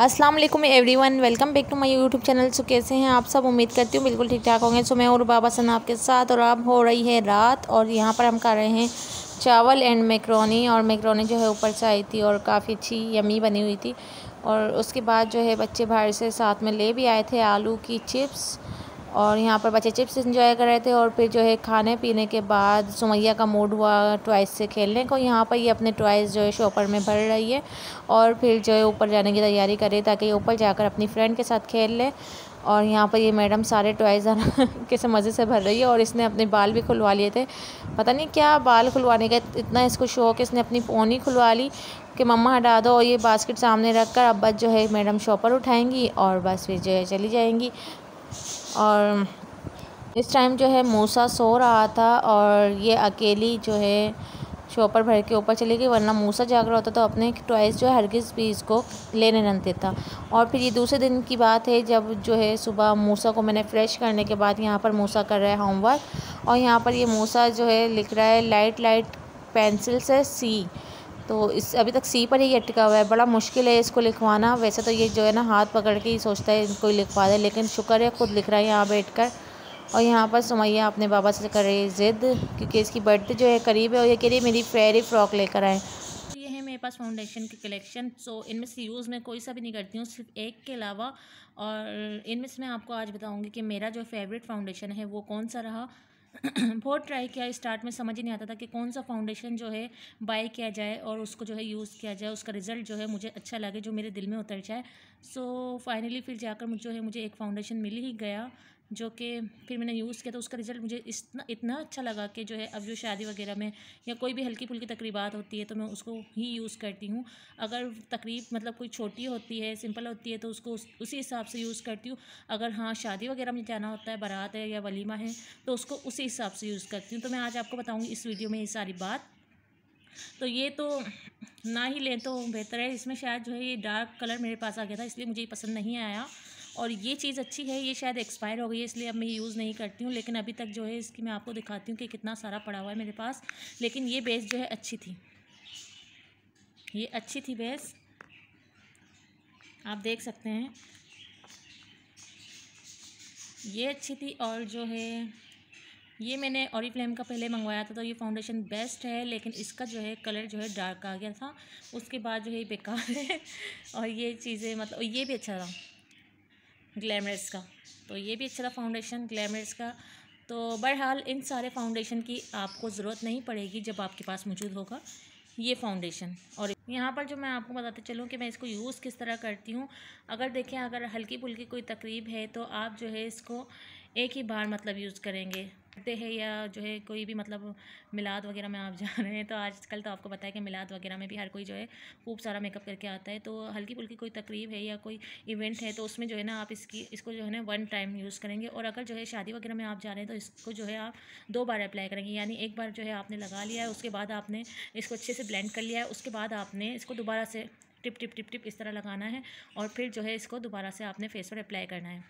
अस्सलाम वालेकुम everyone welcome back to my YouTube channel so कैसे हैं आप सब उम्मीद करती हूँ बिल्कुल ठीक ठाक होंगे सो मैं और बाबा सन आपके साथ और अब हो रही है रात और यहाँ पर हम कर रहे हैं चावल एंड मैक्रोनी और मैक्रोनी जो है ऊपर से आई थी और काफ़ी अच्छी यमी बनी हुई थी और उसके बाद जो है बच्चे बाहर से साथ में ले भी आए थे आलू की चिप्स और यहाँ पर बच्चे चिप्स इंजॉय कर रहे थे और फिर जो है खाने पीने के बाद सुमैया का मूड हुआ टॉयज़ से खेलने को यहाँ पर ये अपने टॉयज़ जो है शॉपर में भर रही है और फिर जो है ऊपर जाने की तैयारी करे ताकि ऊपर जाकर अपनी फ्रेंड के साथ खेल ले और यहाँ पर ये मैडम सारे टॉयज़ किस मज़े से भर रही है और इसने अपने बाल भी खुलवा लिए थे पता नहीं क्या बाल खुलवाने का इतना इसको शौक है इसने अपनी फ़ोन ही खुलवा ली कि मम्मा हटा दो और ये बास्केट सामने रख कर अब बस जो है मैडम शॉपर उठाएँगी और बस फिर जो है चली जाएँगी और इस टाइम जो है मूसा सो रहा था और ये अकेली जो है शॉपर भर के ऊपर चली गई वरना मूसा जाग रहा होता तो अपने टॉयस जो है हरगिज़ भी इसको लेने नहीं देता और फिर ये दूसरे दिन की बात है जब जो है सुबह मूसा को मैंने फ़्रेश करने के बाद यहाँ पर मूसा कर रहा है होमवर्क और यहाँ पर ये मूसा जो है लिख रहा है लाइट लाइट पेंसिल से सी तो इस अभी तक सी पर ही अटका हुआ है बड़ा मुश्किल है इसको लिखवाना वैसे तो ये जो है ना हाथ पकड़ के ही सोचता है इनको लिखवा दे लेकिन शुक्र है ख़ुद लिख रहा है यहाँ बैठ कर और यहाँ पर सुमैया अपने बाबा से कर रही है ज़िद क्योंकि इसकी बर्थडे जो है करीब है और ये कह रही है मेरी फेरी फ्रॉक लेकर आए तो ये है मेरे पास फाउंडेशन की कलेक्शन सो इनमें से यूज़ मैं कोई सा भी नहीं करती हूँ सिर्फ एक के अलावा और इनमें से मैं आपको आज बताऊँगी कि मेरा जो फेवरेट फाउंडेशन है वो कौन सा रहा बहुत ट्राई किया स्टार्ट में समझ ही नहीं आता था कि कौन सा फाउंडेशन जो है बाय किया जाए और उसको जो है यूज़ किया जाए उसका रिज़ल्ट जो है मुझे अच्छा लगे जो मेरे दिल में उतर जाए सो फाइनली फिर जाकर मुझे जो है मुझे एक फाउंडेशन मिल ही गया जो कि फिर मैंने यूज़ किया तो उसका रिज़ल्ट मुझे इतना इतना अच्छा लगा कि जो है अब जो शादी वगैरह में या कोई भी हल्की फुल्की तकरीबात होती है तो मैं उसको ही यूज़ करती हूँ अगर तकरीब मतलब कोई छोटी होती है सिंपल होती है तो उसको उस, उसी हिसाब से यूज़ करती हूँ अगर हाँ शादी वगैरह में जाना होता है बारात है या वलीमा है तो उसको उसी हिसाब से यूज़ करती हूँ तो मैं आज आपको बताऊँगी इस वीडियो में ये सारी बात तो ये तो ना ही लें तो बेहतर है इसमें शायद जो है ये डार्क कलर मेरे पास आ गया था इसलिए मुझे ये पसंद नहीं आया और ये चीज़ अच्छी है ये शायद एक्सपायर हो गई है इसलिए अब मैं यूज़ नहीं करती हूँ लेकिन अभी तक जो है इसकी मैं आपको दिखाती हूँ कि कितना सारा पड़ा हुआ है मेरे पास लेकिन ये बेस जो है अच्छी थी ये अच्छी थी बेस आप देख सकते हैं ये अच्छी थी और जो है ये मैंने और फ्लेम का पहले मंगवाया था तो ये फाउंडेशन बेस्ट है लेकिन इसका जो है कलर जो है डार्क आ गया था उसके बाद जो है बेकार है और ये चीज़ें मतलब ये भी अच्छा था ग्लैमरस का तो ये भी अच्छा था फाउंडेशन ग्लैमरस का तो बहरहाल इन सारे फाउंडेशन की आपको ज़रूरत नहीं पड़ेगी जब आपके पास मौजूद होगा ये फाउंडेशन और यहाँ पर जो मैं आपको बताते चलूँ कि मैं इसको यूज़ किस तरह करती हूँ अगर देखें अगर हल्की फुल्की कोई तकरीब है तो आप जो है इसको एक ही बार मतलब यूज़ करेंगे करते हैं या जो है कोई भी मतलब मिलाद वगैरह में आप जा रहे हैं तो आजकल तो आपको पता है कि मिलाद वगैरह में भी हर कोई जो है खूब सारा मेकअप करके आता है तो हल्की फुल्की कोई तकरीब है या कोई इवेंट है तो उसमें जो है ना आप इसकी इसको जो है ना वन टाइम यूज़ करेंगे और अगर जो है शादी वगैरह में आप जा रहे हैं तो इसको जो है आप दो बार अप्लाई करेंगे यानी एक बार जो है आपने लगा लिया है उसके बाद आपने इसको अच्छे से ब्लेंड कर लिया है उसके बाद आपने इसको दोबारा से टिप टिप टिप टिप इस तरह लगाना है और फिर जो है इसको दोबारा से आपने फेस पर अप्लाई करना है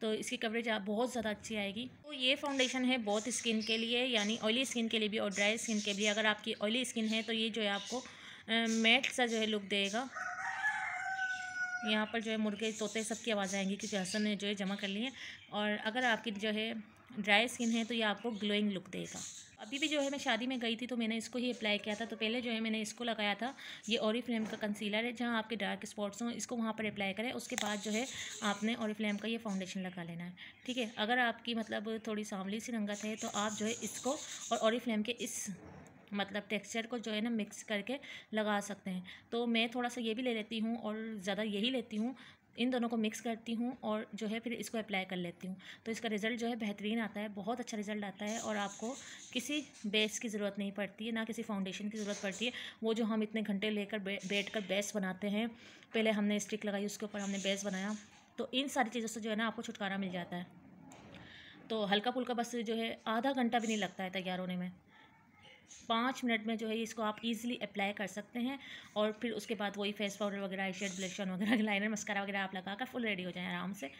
तो इसकी कवरेज आप बहुत ज़्यादा अच्छी आएगी तो ये फाउंडेशन है बहुत स्किन के लिए यानी ऑयली स्किन के लिए भी और ड्राई स्किन के लिए अगर आपकी ऑयली स्किन है तो ये जो है आपको मेट सा जो है लुक देगा यहाँ पर जो है मुर्गे तोते सबकी आवाज़ आएंगी क्योंकि हसन ने जो है जमा कर ली है और अगर आपकी जो है ड्राई स्किन है तो ये आपको ग्लोइंग लुक देगा अभी भी जो है मैं शादी में गई थी तो मैंने इसको ही अप्लाई किया था तो पहले जो है मैंने इसको लगाया था ये और फ्लेम का कंसीलर है जहाँ आपके डार्क स्पॉट्स हों इसको वहाँ पर अप्लाई करें उसके बाद जो है आपने और फ्लेम का ये फाउंडेशन लगा लेना है ठीक है अगर आपकी मतलब थोड़ी सांवली सी रंगत है तो आप जो है इसको और और फ्लेम के इस मतलब टेक्सचर को जो है ना मिक्स करके लगा सकते हैं तो मैं थोड़ा सा ये भी ले लेती हूँ और ज़्यादा यही लेती हूँ इन दोनों को मिक्स करती हूँ और जो है फिर इसको अप्लाई कर लेती हूँ तो इसका रिज़ल्ट जो है बेहतरीन आता है बहुत अच्छा रिज़ल्ट आता है और आपको किसी बेस की ज़रूरत नहीं पड़ती है ना किसी फाउंडेशन की ज़रूरत पड़ती है वो जो हम इतने घंटे लेकर बैठ कर बेस बनाते हैं पहले हमने स्टिक लगाई उसके ऊपर हमने बेस बनाया तो इन सारी चीज़ों से जो है ना आपको छुटकारा मिल जाता है तो हल्का फुल्का बस जो है आधा घंटा भी नहीं लगता है तैयार होने में पाँच मिनट में जो है इसको आप इजीली अप्लाई कर सकते हैं और फिर उसके बाद वही फेस पाउडर वगैरह आई शेड ब्लशन वगैरह लाइनर मस्कारा वगैरह आप लगा कर फुल रेडी हो जाएँ आराम से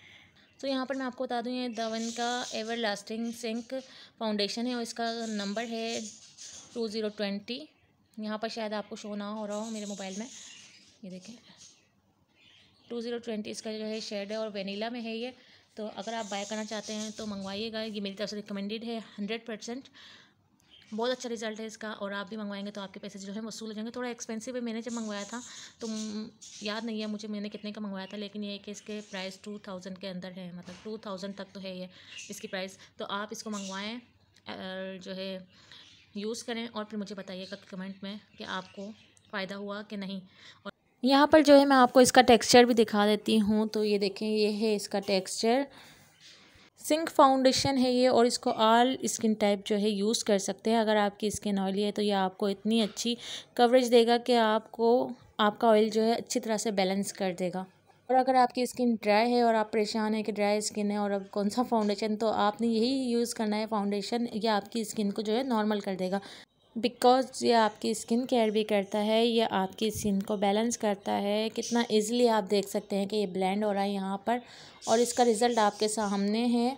तो यहाँ पर मैं आपको बता दूँ ये दवन का एवर लास्टिंग सिंक फाउंडेशन है और इसका नंबर है टू ज़ीरो ट्वेंटी यहाँ पर शायद आपको शो ना हो रहा हो मेरे मोबाइल में ये देखें टू ज़ीरो ट्वेंटी इसका जो है शेड है और वेनीला में है ये तो अगर आप बाय करना चाहते हैं तो मंगवाइएगा ये मेरी तरफ से रिकमेंडेड है हंड्रेड परसेंट बहुत अच्छा रिज़ल्ट है इसका और आप भी मंगवाएंगे तो आपके पैसे जो है वसूल हो जाएंगे थोड़ा एक्सपेंसिव है मैंने जब मंगवाया था तो याद नहीं है मुझे मैंने कितने का मंगवाया था लेकिन ये कि इसके प्राइस टू थाउजेंड के अंदर है मतलब टू थाउजेंड तक तो है ये इसकी प्राइस तो आप इसको मंगवाएँ जो है यूज़ करें और फिर मुझे बताइएगा कमेंट में कि आपको फ़ायदा हुआ कि नहीं और यहाँ पर जो है मैं आपको इसका टेक्स्चर भी दिखा देती हूँ तो ये देखें ये है इसका टेक्स्चर सिंक फाउंडेशन है ये और इसको आल स्किन टाइप जो है यूज़ कर सकते हैं अगर आपकी स्किन ऑयली है तो ये आपको इतनी अच्छी कवरेज देगा कि आपको आपका ऑयल जो है अच्छी तरह से बैलेंस कर देगा और अगर आपकी स्किन ड्राई है और आप परेशान है कि ड्राई स्किन है और अब कौन सा फाउंडेशन तो आपने यही यूज़ करना है फाउंडेशन ये आपकी स्किन को जो है नॉर्मल कर देगा बिकॉज़ ये आपकी स्किन केयर भी करता है ये आपकी स्किन को बैलेंस करता है कितना ईज़िली आप देख सकते हैं कि ये ब्लेंड हो रहा है यहाँ पर और इसका रिज़ल्ट आपके सामने है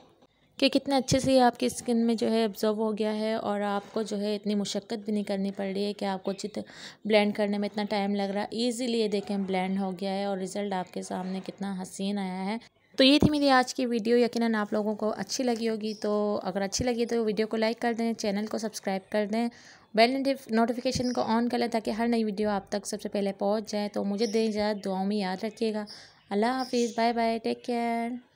कि कितने अच्छे से ये आपकी स्किन में जो है एब्ज़ॉर्व हो गया है और आपको जो है इतनी मुशक्क़त भी नहीं करनी पड़ रही है कि आपको चित्र ब्लेंड करने में इतना टाइम लग रहा है ईज़िली ये देखें ब्लेंड हो गया है और रिज़ल्ट आपके सामने कितना हसीन आया है तो ये थी मेरी आज की वीडियो यकीनन आप लोगों को अच्छी लगी होगी तो अगर अच्छी लगी तो वीडियो को लाइक कर दें चैनल को सब्सक्राइब कर दें बेल नोटिफिकेशन को ऑन कर लें ताकि हर नई वीडियो आप तक सबसे पहले पहुँच जाए तो मुझे दें इजाज़त दुआओं में याद रखिएगा अल्लाह हाफिज़ बाय बाय टेक केयर